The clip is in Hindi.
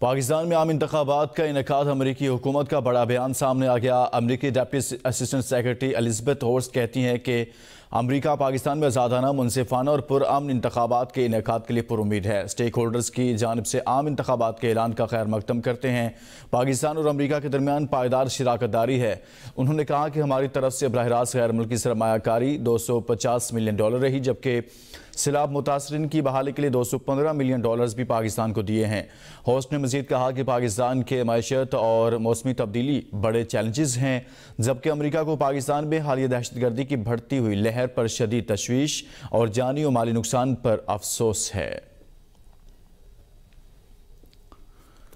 पाकिस्तान में आम इंतबात का इनका अमरीकी हुकूमत का बड़ा बयान सामने आ गया अमरीकी deputy assistant secretary Elizabeth Horst कहती हैं कि अमरीका पाकिस्तान में आज़ादाना मुनफाना और पुरान इंतबात के इनका के लिए पुरुद है स्टेक होल्डर्स की जानब से आम इंतबात के ऐलान का खैर मकदम करते हैं पाकिस्तान और अमरीका के दरमियान पायदार शराकत दारी है उन्होंने कहा कि हमारी तरफ से बरह रास्त गैर मुल्की सरमाकारी दो सौ पचास मिलियन डॉलर रही जबकि सैलाब मुतासरन की बहाली के लिए दो सौ पंद्रह मिलियन डॉलर भी पाकिस्तान को दिए हैं होस्ट ने मजीद कहा कि पाकिस्तान के मैशत और मौसमी तब्दीली बड़े चैलेंजेस हैं जबकि अमरीका को पाकिस्तान में हालिया दहशतगर्दी की बढ़ती हुई लहर पर शदी तशवीश और जानी और माली नुकसान पर अफसोस है